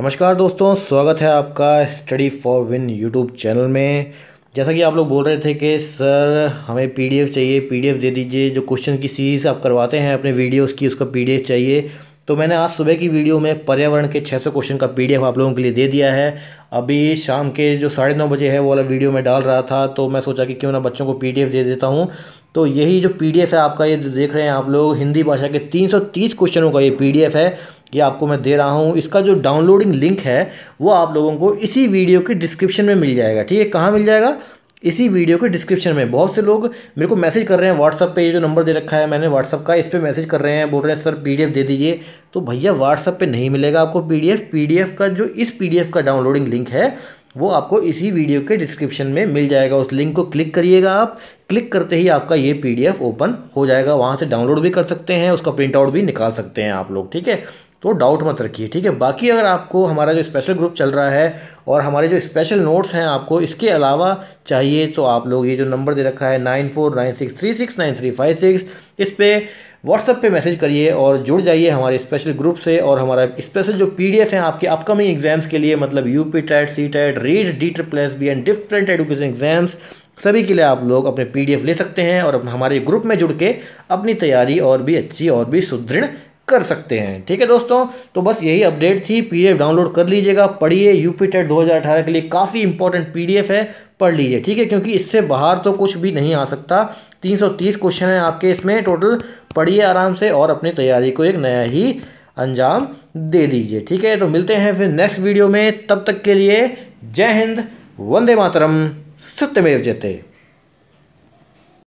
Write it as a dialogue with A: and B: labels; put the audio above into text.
A: नमस्कार दोस्तों स्वागत है आपका study for win YouTube channel में जैसा कि आप लोग बोल रहे थे कि सर हमें पीडीएफ चाहिए पीडीएफ दे दीजिए जो क्वेश्चन की सीरीज़ आप करवाते हैं अपने वीडियोस की उसका पीडीएफ चाहिए तो मैंने आज सुबह की वीडियो में पर्यावरण के 600 क्वेश्चन का पीडीएफ आप लोगों के लिए दे दिया है अभी शाम के जो साढ़े नौ बजे है वो वाला वीडियो मैं डाल रहा था तो मैं सोचा कि क्यों ना बच्चों को पीडीएफ दे देता हूँ तो यही जो पीडीएफ है आपका ये देख रहे हैं आप लोग हिंदी भाषा के 330 क्वेश्चनों का ये पीडीएफ है ये आपको मैं दे रहा हूँ इसका जो डाउनलोडिंग लिंक है वो आप लोगों को इसी वीडियो के डिस्क्रिप्शन में मिल जाएगा ठीक है कहाँ मिल जाएगा इसी वीडियो के डिस्क्रिप्शन में बहुत से लोग मेरे को मैसेज कर रहे हैं व्हाट्सअप पे ये जो नंबर दे रखा है मैंने व्हाट्सअप का इस पर मैसेज कर रहे हैं बोल रहे हैं सर पीडीएफ दे दीजिए तो भैया व्हाट्सअप पे नहीं मिलेगा आपको पीडीएफ पीडीएफ का जो इस पीडीएफ का डाउनलोडिंग लिंक है वो आपको इसी वीडियो के डिस्क्रिप्शन में मिल जाएगा उस लिंक को क्लिक करिएगा आप क्लिक करते ही आपका ये पी ओपन हो जाएगा वहाँ से डाउनलोड भी कर सकते हैं उसका प्रिंट आउट भी निकाल सकते हैं आप लोग ठीक है तो डाउट मत रखिए ठीक है बाकी अगर आपको हमारा जो स्पेशल ग्रुप चल रहा है और हमारे जो स्पेशल नोट्स हैं आपको इसके अलावा चाहिए तो आप लोग ये जो नंबर दे रखा है nine four nine six three six nine three five six इस पर व्हाट्सएप पे मैसेज करिए और जुड़ जाइए हमारे स्पेशल ग्रुप से और हमारा स्पेशल जो पी डी एफ हैं आपके अपकमिंग एग्जाम्स के लिए मतलब U P TET C TET REET D triple S B and different education exams सभी के लिए आप लोग अपने पी डी एफ ले सकते हैं और हमारे ग्रुप में जुड़ के अपनी तैयारी और भी अच्छी और भी सुदृढ़ कर सकते हैं ठीक है दोस्तों तो बस यही अपडेट थी पीडीएफ डाउनलोड कर लीजिएगा पढ़िए यूपी टेट 2018 के लिए काफ़ी इंपॉर्टेंट पीडीएफ है पढ़ लीजिए ठीक है क्योंकि इससे बाहर तो कुछ भी नहीं आ सकता 330 क्वेश्चन है आपके इसमें टोटल पढ़िए आराम से और अपनी तैयारी को एक नया ही अंजाम दे दीजिए ठीक है तो मिलते हैं फिर नेक्स्ट वीडियो में तब तक के लिए जय हिंद वंदे मातरम सत्यमेव जयते